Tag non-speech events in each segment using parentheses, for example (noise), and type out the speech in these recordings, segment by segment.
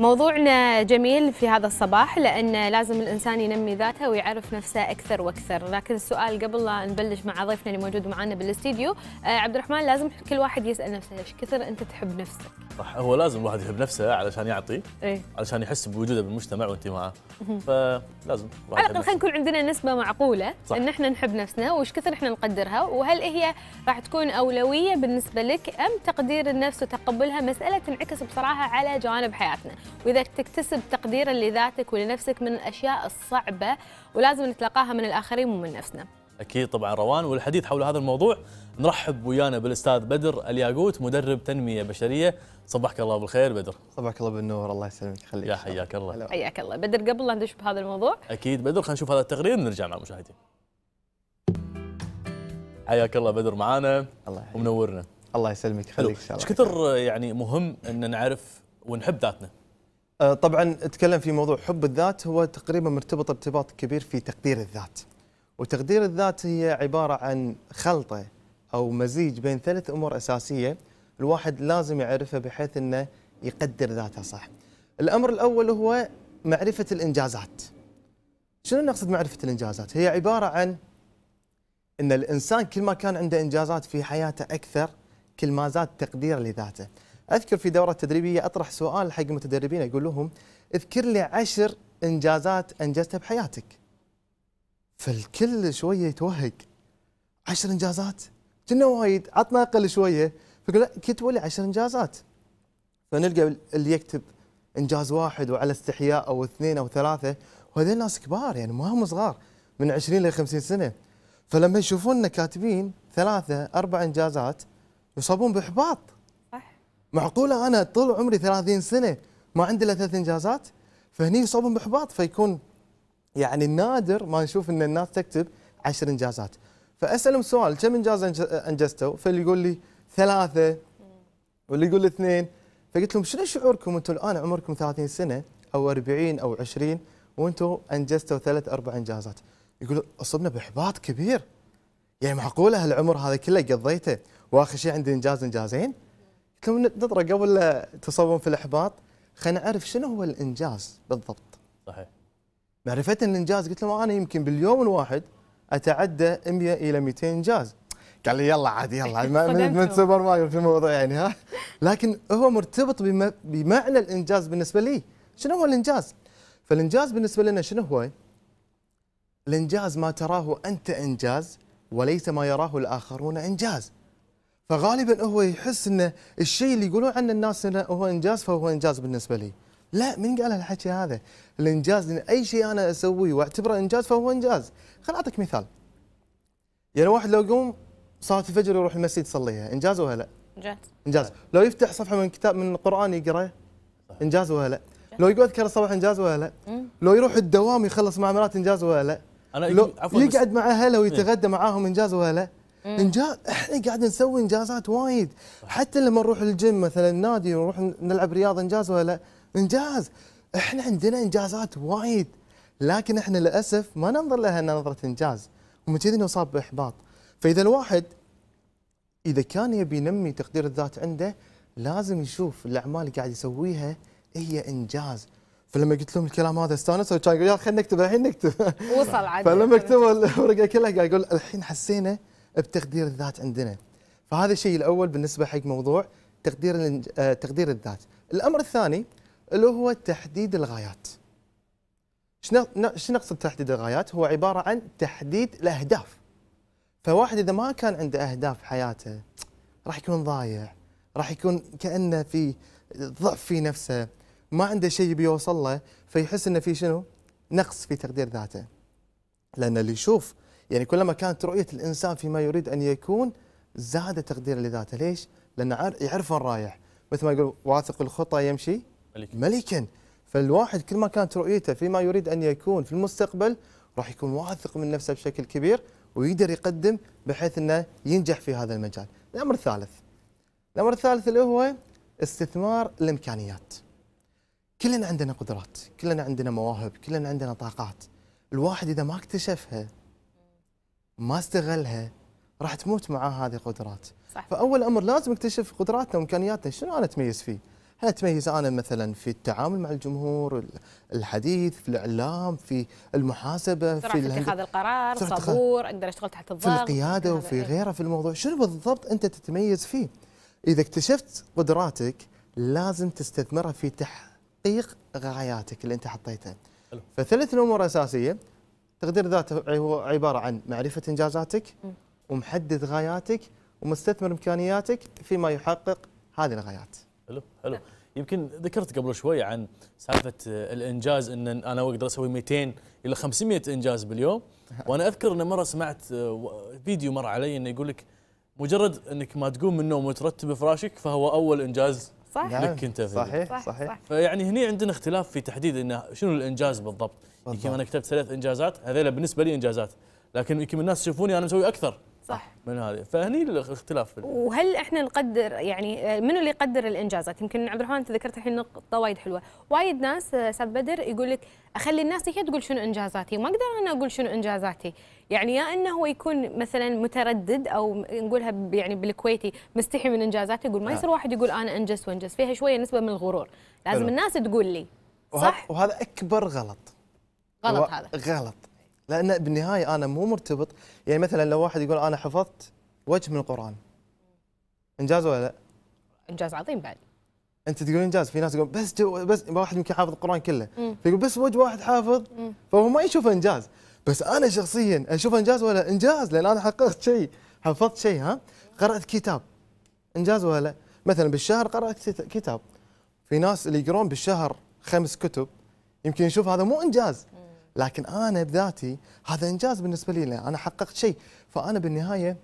موضوعنا جميل في هذا الصباح لأن لازم الإنسان ينمي ذاته ويعرف نفسه أكثر وأكثر لكن السؤال قبل لا نبلش مع ضيفنا اللي موجود معنا بالاستديو آه، عبد الرحمن لازم كل واحد يسأل نفسه إيش كثر أنت تحب نفسك صح هو لازم الواحد يحب نفسه علشان يعطي إيه؟ علشان يحس بوجوده بالمجتمع وانتمائه فلازم على الأقل خلينا نكون عندنا نسبة معقولة صح. إن إحنا نحب نفسنا وإيش كثر إحنا نقدرها وهل هي راح تكون أولوية بالنسبة لك أم تقدير النفس وتقبلها مسألة تنعكس بصراحة على جوانب حياتنا واذا تكتسب تقديرا لذاتك ولنفسك من الاشياء الصعبه ولازم نتلقاها من الاخرين مو من نفسنا. اكيد طبعا روان والحديث حول هذا الموضوع نرحب ويانا بالاستاذ بدر الياقوت مدرب تنميه بشريه صبحك الله بالخير بدر صبحك الله بالنور الله يسلمك خليك يا حياك الله حياك الله بدر قبل لا ندش بهذا الموضوع اكيد بدر خلينا نشوف هذا التقرير ونرجع مع المشاهدين حياك الله بدر معانا الله ومنورنا الله يسلمك خليك ان شاء الله كثر يعني مهم ان نعرف ونحب ذاتنا آه، طبعا اتكلم في موضوع حب الذات هو تقريبا مرتبط ارتباط كبير في تقدير الذات وتقدير الذات هي عبارة عن خلطة أو مزيج بين ثلاث أمور أساسية الواحد لازم يعرفها بحيث أنه يقدر ذاته صح الأمر الأول هو معرفة الإنجازات شنو نقصد معرفة الإنجازات؟ هي عبارة عن أن الإنسان كل ما كان عنده إنجازات في حياته أكثر كل ما زاد تقديره لذاته اذكر في دوره تدريبيه اطرح سؤال حق المتدربين اقول لهم اذكر لي عشر انجازات انجزتها بحياتك. فالكل شويه يتوهق عشر انجازات كنا وايد عطنا اقل شويه لا كتبوا لي عشر انجازات. فنلقى اللي يكتب انجاز واحد وعلى استحياء او اثنين او ثلاثه وهذول ناس كبار يعني ما هم صغار من 20 ل 50 سنه. فلما يشوفوننا كاتبين ثلاثه اربع انجازات يصابون باحباط معقوله انا طول عمري 30 سنه ما عندي الا ثلاث انجازات فهني يصابون باحباط فيكون يعني نادر ما نشوف ان الناس تكتب عشر انجازات فاسالهم سؤال كم انجاز انجزتوا؟ فاللي يقول لي ثلاثه واللي يقول لي اثنين فقلت لهم شنو شعوركم انتم الان عمركم 30 سنه او 40 او 20 وانتم انجزتوا ثلاث اربع انجازات يقول اصبنا باحباط كبير يعني معقوله هالعمر هذا كله قضيته واخر شيء عندي انجاز انجازين كم نظره قبل لا في الإحباط خلينا نعرف شنو هو الإنجاز بالضبط صحيح معرفتنا الإنجاز قلت له أنا يمكن باليوم الواحد أتعدى 100 إلى 200 إنجاز قال لي يلا عادي يلا من, سوبر ماريو في الموضوع يعني ها لكن هو مرتبط بمعنى الانجاز بالنسبه لي شنو هو الانجاز؟ فالانجاز بالنسبه لنا شنو هو؟ الانجاز ما تراه انت انجاز وليس ما يراه الاخرون انجاز فغالبا هو يحس ان الشيء اللي يقولون عنه الناس انه هو انجاز فهو انجاز بالنسبه لي لا من قال هالحكي هذا الانجاز ان اي شيء انا اسويه واعتبره انجاز فهو انجاز خل اعطيك مثال يعني واحد لو يقوم صلاه الفجر يروح المسجد يصليها انجاز ولا لا انجاز انجاز لو يفتح صفحه من كتاب من القران يقراه انجاز ولا لا لو يقعد يذكر الصباح انجاز ولا لا لو يروح الدوام يخلص معاملات انجاز ولا لا أنا يقعد مع اهله إيه. ويتغدى معاهم انجاز ولا لا انجاز احنا قاعد نسوي انجازات وايد حتى لما نروح الجيم مثلا نادي ونروح نلعب رياضه انجاز ولا لا انجاز احنا عندنا انجازات وايد لكن احنا للاسف ما ننظر لها انها نظره انجاز ومن كذي نصاب باحباط فاذا الواحد اذا كان يبي ينمي تقدير الذات عنده لازم يشوف الاعمال اللي قاعد يسويها هي انجاز فلما قلت لهم الكلام هذا استانسوا كان يقول يا خلينا نكتب الحين نكتب وصل عاد فلما كتبوا الورقه كلها قاعد يقول الحين حسينا بتقدير الذات عندنا فهذا الشيء الاول بالنسبه حق موضوع تقدير آه، تقدير الذات الامر الثاني اللي هو تحديد الغايات شنو نقصد تحديد الغايات هو عباره عن تحديد الاهداف فواحد اذا ما كان عنده اهداف حياته راح يكون ضايع راح يكون كانه في ضعف في نفسه ما عنده شيء بيوصل له فيحس انه في شنو نقص في تقدير ذاته لان اللي يشوف يعني كلما كانت رؤية الإنسان فيما يريد أن يكون زاد تقدير لذاته ليش؟ لأن يعرف وين رايح مثل ما يقول واثق الخطى يمشي ملكا. ملكا فالواحد كل ما كانت رؤيته فيما يريد أن يكون في المستقبل راح يكون واثق من نفسه بشكل كبير ويقدر يقدم بحيث أنه ينجح في هذا المجال الأمر الثالث الأمر الثالث اللي هو استثمار الإمكانيات كلنا عندنا قدرات كلنا عندنا مواهب كلنا عندنا طاقات الواحد إذا ما اكتشفها ما استغلها راح تموت معاه هذه القدرات صح. فاول امر لازم اكتشف قدراتنا وامكانياتنا شنو انا اتميز فيه هل اتميز انا مثلا في التعامل مع الجمهور الحديث في الاعلام في المحاسبه في اتخاذ القرار صبور اقدر اشتغل تحت الضغط في القياده وفي غيره في الموضوع شنو بالضبط انت تتميز فيه اذا اكتشفت قدراتك لازم تستثمرها في تحقيق غاياتك اللي انت حطيتها فثلاث امور اساسيه تقدير الذات هو عباره عن معرفه انجازاتك ومحدد غاياتك ومستثمر امكانياتك فيما يحقق هذه الغايات. حلو حلو يمكن ذكرت قبل شوي عن سالفه آه، الانجاز ان انا اقدر اسوي 200 الى 500 انجاز باليوم (laughs) وانا اذكر ان مره سمعت آه، فيديو مر علي انه يقول لك مجرد انك ما تقوم من النوم وترتب فراشك فهو اول انجاز صح نعم. لك انت صحيح صحيح, صحيح. فيعني هني عندنا اختلاف في تحديد انه شنو الانجاز بالضبط يمكن انا كتبت ثلاث انجازات هذيلا بالنسبه لي انجازات لكن يمكن الناس يشوفوني انا مسوي اكثر صح آه، من هذه فهني الاختلاف وهل احنا نقدر يعني آه، منو اللي يقدر الانجازات يمكن عبد الرحمن انت ذكرت الحين نقطه وايد حلوه وايد ناس استاذ آه، بدر يقول لك اخلي الناس هي تقول شنو انجازاتي ما اقدر انا اقول شنو انجازاتي يعني يا انه هو يكون مثلا متردد او نقولها يعني بالكويتي مستحي من انجازاتي يقول ما نعم. يصير واحد يقول انا انجز وانجز فيها شويه نسبه من الغرور لازم الناس تقول لي صح وهذا اكبر غلط غلط هذا غلط لان بالنهايه انا مو مرتبط يعني مثلا لو واحد يقول انا حفظت وجه من القران انجاز ولا لا؟ انجاز عظيم بعد انت تقول انجاز في ناس يقول بس جو بس واحد يمكن حافظ القران كله فيقول بس وجه واحد حافظ فهو ما يشوف انجاز بس انا شخصيا اشوف انجاز ولا انجاز لان انا حققت شيء حفظت شيء ها قرات كتاب انجاز ولا لا؟ مثلا بالشهر قرات كتاب في ناس اللي يقرون بالشهر خمس كتب يمكن يشوف هذا مو انجاز لكن انا بذاتي هذا انجاز بالنسبه لي انا حققت شيء فانا بالنهايه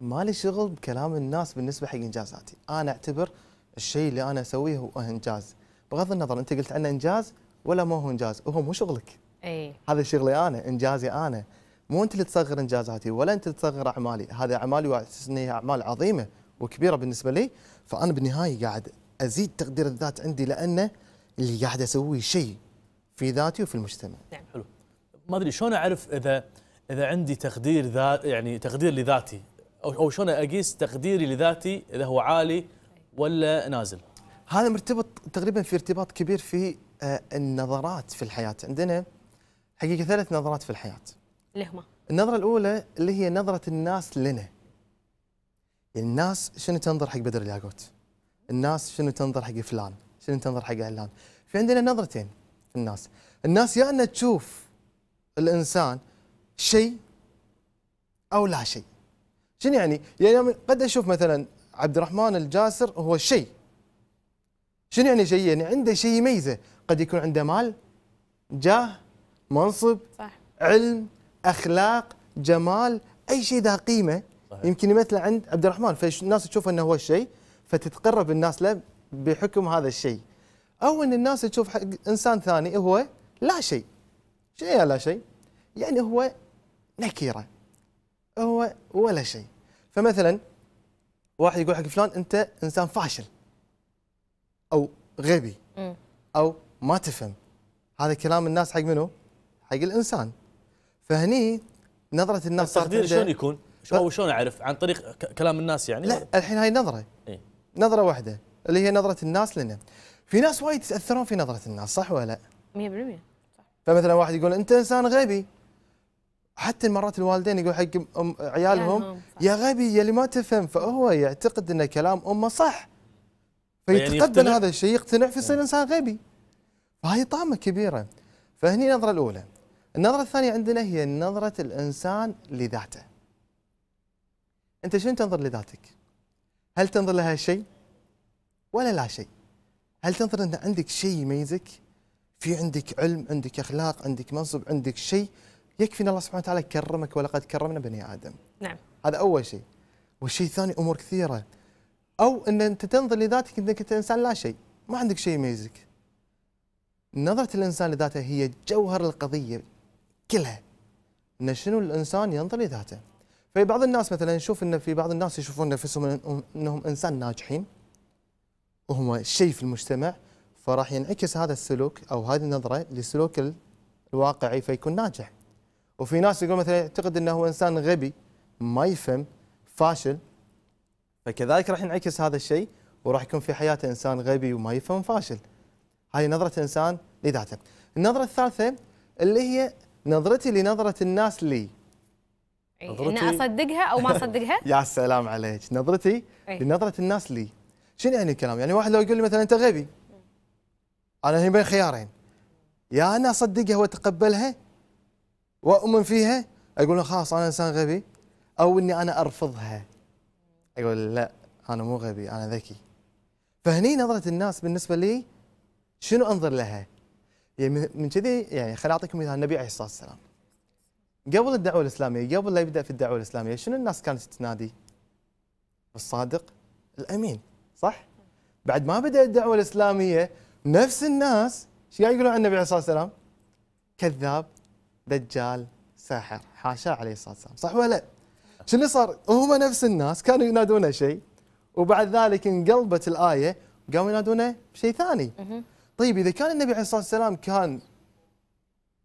ما لي شغل بكلام الناس بالنسبه حق انجازاتي انا اعتبر الشيء اللي انا اسويه هو انجاز بغض النظر انت قلت عنه انجاز ولا ما هو انجاز هو مو شغلك اي هذا شغلي انا انجازي انا مو انت اللي تصغر انجازاتي ولا انت اللي تصغر اعمالي هذه اعمالي واحس اعمال عظيمه وكبيره بالنسبه لي فانا بالنهايه قاعد ازيد تقدير الذات عندي لانه اللي قاعد اسويه شيء في ذاتي وفي المجتمع نعم حلو ما ادري شلون اعرف اذا اذا عندي تقدير ذات يعني تقدير لذاتي او او شلون اقيس تقديري لذاتي اذا هو عالي ولا نازل هذا مرتبط تقريبا في ارتباط كبير في آه، النظرات في الحياه عندنا حقيقه ثلاث نظرات في الحياه اللي هما النظره الاولى اللي هي نظره الناس لنا يعني الناس شنو تنظر حق بدر الياقوت الناس شنو تنظر حق فلان شنو تنظر حق علان في عندنا نظرتين في الناس الناس يا أن تشوف الإنسان شيء أو لا شيء شنو يعني؟ يعني قد أشوف مثلا عبد الرحمن الجاسر هو شيء شنو يعني شيء؟ يعني عنده شيء يميزه قد يكون عنده مال جاه منصب صح. علم أخلاق جمال أي شيء ذا قيمة صحيح. يمكن يمثله عند عبد الرحمن فالناس تشوف أنه هو الشيء فتتقرب الناس له بحكم هذا الشيء او ان الناس تشوف انسان ثاني هو لا شيء شيء لا شيء يعني هو نكيره هو ولا شيء فمثلا واحد يقول حق فلان انت انسان فاشل او غبي او ما تفهم هذا كلام الناس حق منو؟ حق الانسان فهني نظره الناس التقدير شلون يكون؟ او شلون اعرف عن طريق كلام الناس يعني؟ لا الحين هاي نظره إيه؟ نظره واحده اللي هي نظره الناس لنا في ناس وايد يتاثرون في نظره الناس صح ولا لا 100% صح فمثلا واحد يقول انت انسان غبي حتى مرات الوالدين يقول حق أم عيالهم يا غبي يا اللي ما تفهم فهو يعتقد ان كلام امه صح يعني فيتقبل يعني هذا الشيء يقتنع فيصير انسان غبي فهي طامه كبيره فهني النظره الاولى النظره الثانيه عندنا هي نظره الانسان لذاته انت شنو تنظر لذاتك هل تنظر لها شيء ولا لا شيء هل تنظر ان عندك شيء يميزك؟ في عندك علم، عندك اخلاق، عندك منصب، عندك شيء يكفي ان الله سبحانه وتعالى كرمك ولقد كرمنا بني ادم. نعم. هذا اول شيء. والشيء الثاني امور كثيره. او ان انت تنظر لذاتك انك انت انسان لا شيء، ما عندك شيء يميزك. نظره الانسان لذاته هي جوهر القضيه كلها. ان شنو الانسان ينظر لذاته. فبعض الناس مثلا نشوف ان في بعض الناس يشوفون نفسهم انهم انسان ناجحين. وهم شيء في المجتمع فراح ينعكس هذا السلوك او هذه النظره لسلوك الواقعي فيكون ناجح. وفي ناس يقول مثلا يعتقد انه هو انسان غبي ما يفهم فاشل فكذلك راح ينعكس هذا الشيء وراح يكون في حياته انسان غبي وما يفهم فاشل. هاي نظره انسان لذاته. النظره الثالثه اللي هي نظرتي لنظره الناس لي. إيه، نظرتي... ان اصدقها او ما اصدقها؟ (laughs) يا سلام عليك، نظرتي إيه. لنظره الناس لي. شنو يعني الكلام؟ يعني واحد لو يقول لي مثلا انت غبي انا هنا بين خيارين يا انا اصدقها واتقبلها واؤمن فيها اقول له خلاص انا انسان غبي او اني انا ارفضها اقول لا انا مو غبي انا ذكي فهني نظره الناس بالنسبه لي شنو انظر لها؟ يعني من كذي يعني خليني اعطيكم مثال النبي عليه الصلاه والسلام قبل الدعوه الاسلاميه قبل لا يبدا في الدعوه الاسلاميه شنو الناس كانت تنادي؟ الصادق الامين صح؟ بعد ما بدأت الدعوة الإسلامية نفس الناس ايش قاعد يقولون عن النبي عليه الصلاة والسلام؟ كذاب دجال ساحر حاشاه عليه الصلاة والسلام صح ولا لا؟ شو اللي صار؟ هم نفس الناس كانوا ينادونه شيء وبعد ذلك انقلبت الآية قاموا ينادونه شيء ثاني طيب إذا كان النبي عليه الصلاة والسلام كان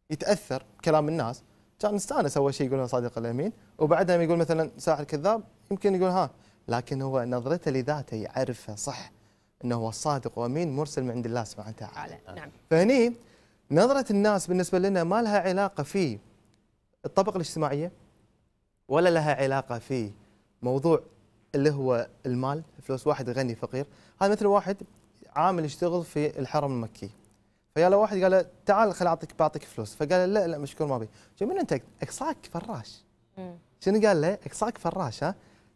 يتأثر بكلام الناس كان استانس أول شيء يقولون صادق الأمين وبعدها يقول مثلا ساحر كذاب يمكن يقول ها لكن هو نظرته لذاته يعرفه صح انه هو صادق وامين مرسل من عند الله سبحانه وتعالى. نعم. فهني نظره الناس بالنسبه لنا ما لها علاقه في الطبقه الاجتماعيه ولا لها علاقه في موضوع اللي هو المال فلوس واحد غني فقير هذا مثل واحد عامل يشتغل في الحرم المكي فيا له واحد قال له تعال خل اعطيك بعطيك فلوس فقال له لا لا مشكور ما بي من انت اقصاك فراش شنو قال له اقصاك فراش ها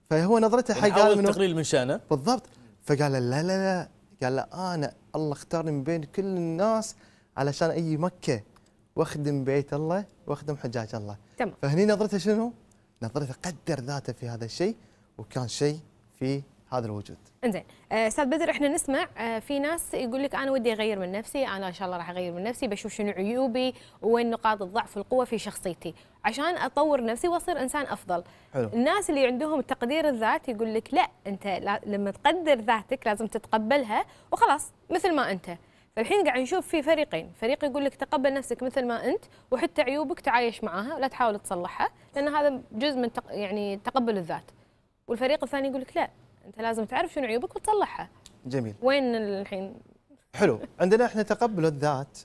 فهو نظرته حق قال من تقليل من شانه بالضبط فقال لا لا لا قال انا الله اختارني من بين كل الناس علشان اجي مكه واخدم بيت الله واخدم حجاج الله تمام فهني نظرته شنو؟ نظرته قدر ذاته في هذا الشيء وكان شيء في هذا الوجود انزين آه، استاذ بدر احنا نسمع آه، في ناس يقول لك انا ودي اغير من نفسي انا ان شاء الله راح اغير من نفسي بشوف شنو عيوبي وين نقاط الضعف والقوه في شخصيتي عشان اطور نفسي واصير انسان افضل حلو. الناس اللي عندهم تقدير الذات يقول لك لا انت لما تقدر ذاتك لازم تتقبلها وخلاص مثل ما انت فالحين قاعد نشوف في فريقين فريق يقول لك تقبل نفسك مثل ما انت وحتى عيوبك تعايش معاها ولا تحاول تصلحها لان هذا جزء من تق... يعني تقبل الذات والفريق الثاني يقول لك لا انت لازم تعرف شنو عيوبك وتصلحها جميل وين الحين حلو عندنا احنا تقبل الذات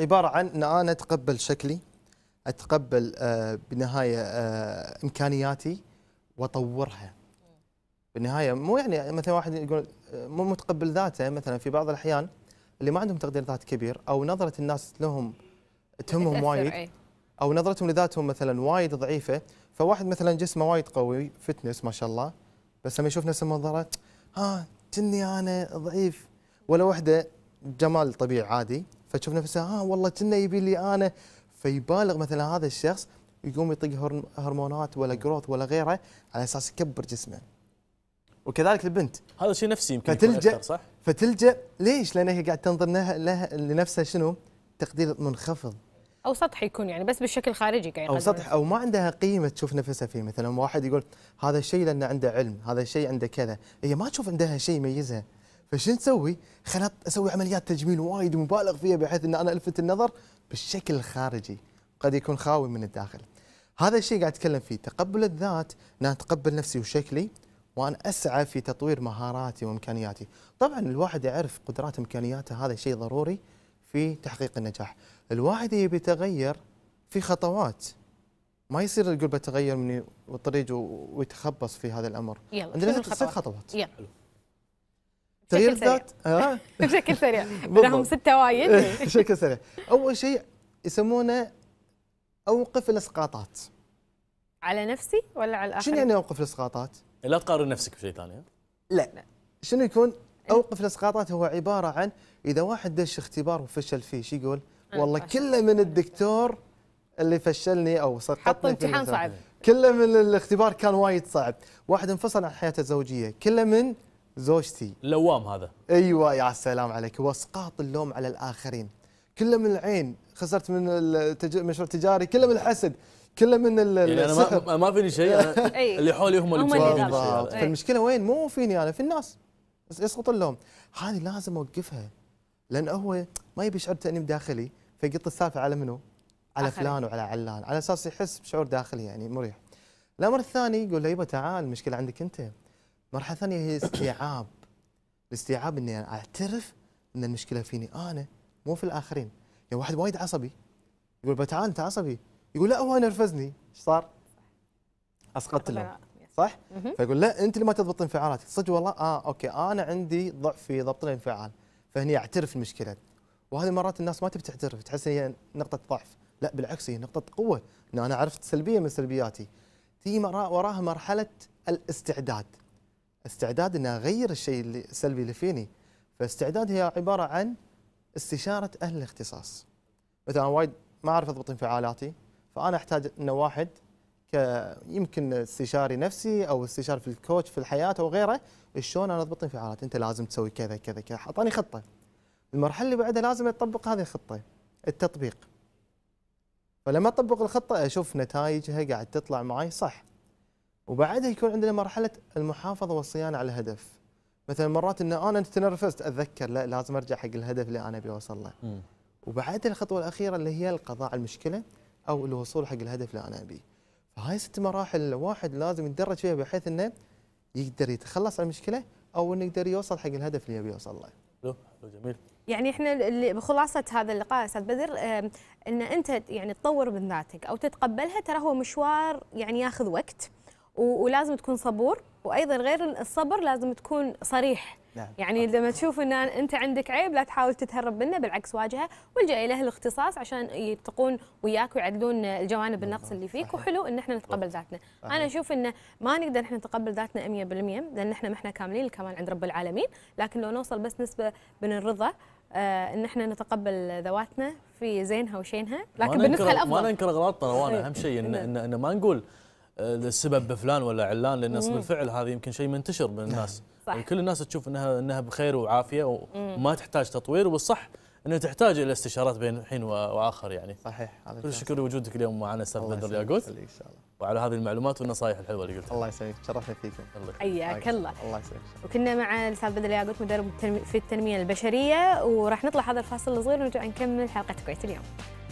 عباره عن ان انا اتقبل شكلي اتقبل آه بالنهايه آه امكانياتي واطورها بالنهايه مو يعني مثلا واحد يقول آه، مو متقبل ذاته مثلا في بعض الاحيان اللي ما عندهم تقدير ذات كبير او نظره الناس لهم تهمهم وايد او نظرتهم لذاتهم مثلا وايد ضعيفه فواحد مثلا جسمه وايد قوي فتنس ما شاء الله بس لما يشوف نفس المنظره ها كني انا ضعيف ولا وحده جمال طبيعي عادي فتشوف نفسها ها والله كنا يبي لي انا فيبالغ مثلا هذا الشخص يقوم يطق هرمونات ولا جروث ولا غيره على اساس يكبر جسمه وكذلك البنت هذا شيء نفسي يمكن فتلجا صح فتلجا ليش لان هي قاعد تنظر لها لنفسها شنو تقدير منخفض او سطحي يكون يعني بس بالشكل الخارجي يعني او سطح او ما عندها قيمه تشوف نفسها فيه مثلا واحد يقول هذا الشيء لانه عنده علم هذا الشيء عنده كذا هي إيه، ما تشوف عندها شيء يميزها فشو نسوي؟ خلط اسوي عمليات تجميل وايد مبالغ فيها بحيث ان انا الفت النظر بالشكل الخارجي قد يكون خاوي من الداخل هذا الشيء قاعد اتكلم فيه تقبل الذات ان اتقبل نفسي وشكلي وانا اسعى في تطوير مهاراتي وامكانياتي طبعا الواحد يعرف قدرات امكانياته هذا شيء ضروري في تحقيق النجاح الواحد يبي يتغير في خطوات ما يصير يقول بتغير من الطريق ويتخبص في هذا الامر يلا عندنا ست خطوات يلا تغيير الذات بشكل سريع لهم (laughs) (laughs) سته وايد (laughs) بشكل سريع اول شيء يسمونه اوقف الاسقاطات على نفسي ولا على الاخرين شنو يعني اوقف الاسقاطات لا تقارن نفسك بشيء ثاني لا شنو يكون اوقف الاسقاطات هو عباره عن اذا واحد دش اختبار وفشل فيه شو يقول والله كله من الدكتور اللي فشلني او سقطني حط امتحان صعب كله من الاختبار كان وايد صعب واحد انفصل عن حياته الزوجيه كله من زوجتي اللوام هذا ايوه يا سلام عليك هو اسقاط اللوم على الاخرين كله من العين خسرت من مشروع تجاري كله من الحسد كله من يعني انا ما, فيني شيء (laughs) اللي حولي هم اللي بالضبط فالمشكله وين مو فيني انا في الناس يسقط اللوم هذه لازم اوقفها لان هو ما يبي يشعر تانيب داخلي فيقط السالفه على منو؟ على فلان وعلى علان على اساس يحس بشعور داخلي يعني مريح. الامر الثاني يقول له يبا تعال المشكله عندك انت. مرحله ثانيه هي استيعاب. الاستيعاب اني اعترف ان المشكله فيني انا مو في الاخرين. يعني واحد وايد عصبي يقول تعال انت عصبي يقول لا هو نرفزني ايش صار؟ اسقطت له صح؟ فيقول لا انت اللي ما تضبط انفعالاتك صدق والله اه اوكي انا عندي ضعف في ضبط الانفعال فهني اعترف المشكله وهذه مرات الناس ما تبي تعترف تحس هي نقطه ضعف لا بالعكس هي نقطه قوه ان انا عرفت سلبيه من سلبياتي تيجي وراها مرحله الاستعداد استعداد اني اغير الشيء اللي السلبي اللي فيني فاستعداد هي عباره عن استشاره اهل الاختصاص مثلا أنا وايد ما اعرف اضبط انفعالاتي فانا احتاج ان واحد يمكن استشاري نفسي او استشاري في الكوتش في الحياه او غيره شلون انا اضبط انفعالات انت لازم تسوي كذا كذا كذا اعطاني خطه المرحله اللي بعدها لازم اطبق هذه الخطه التطبيق فلما اطبق الخطه اشوف نتائجها قاعد تطلع معي صح وبعدها يكون عندنا مرحله المحافظه والصيانه على الهدف مثلا مرات ان انا تنرفزت اتذكر لا لازم ارجع حق الهدف اللي انا ابي اوصل له وبعدها الخطوه الاخيره اللي هي القضاء على المشكله او الوصول حق الهدف اللي انا ابيه فهاي ست مراحل الواحد لازم يتدرج فيها بحيث انه يقدر يتخلص عن المشكله او انه يقدر يوصل حق الهدف اللي يبي يوصل له. حلو حلو جميل. يعني احنا اللي بخلاصه هذا اللقاء استاذ بدر ان انت يعني تطور من ذاتك او تتقبلها ترى هو مشوار يعني ياخذ وقت ولازم تكون صبور وايضا غير الصبر لازم تكون صريح نعم. يعني لما تشوف ان انت عندك عيب لا تحاول تتهرب منه بالعكس واجهه والجا له الاختصاص عشان يتقون وياك ويعدلون الجوانب النقص اللي فيك صحيح. وحلو ان احنا نتقبل ذاتنا صحيح. انا اشوف انه ما نقدر احنا نتقبل ذاتنا 100% لان احنا ما احنا كاملين الكمال عند رب العالمين لكن لو نوصل بس نسبه من الرضا آه ان احنا نتقبل ذواتنا في زينها وشينها لكن بالنسبه الافضل ما ننكر اغلاط وانا إيه. اهم شيء ان, إيه. إن, إن ما نقول آه، السبب بفلان ولا علان لان بالفعل هذا يمكن شيء منتشر بين الناس صح. يعني كل الناس تشوف انها انها بخير وعافيه وما تحتاج تطوير والصح انه تحتاج الى استشارات بين حين واخر يعني صحيح هذا كل شكر لوجودك اليوم معنا استاذ بدر ياقوت الله يسلمك وعلى هذه المعلومات والنصائح الحلوه اللي قلتها الله يسعدك تشرفنا فيكم حياك الله الله يسعدك وكنا مع الاستاذ بدر ياقوت مدرب في التنميه البشريه وراح نطلع هذا الفاصل الصغير ونرجع نكمل حلقه كويت اليوم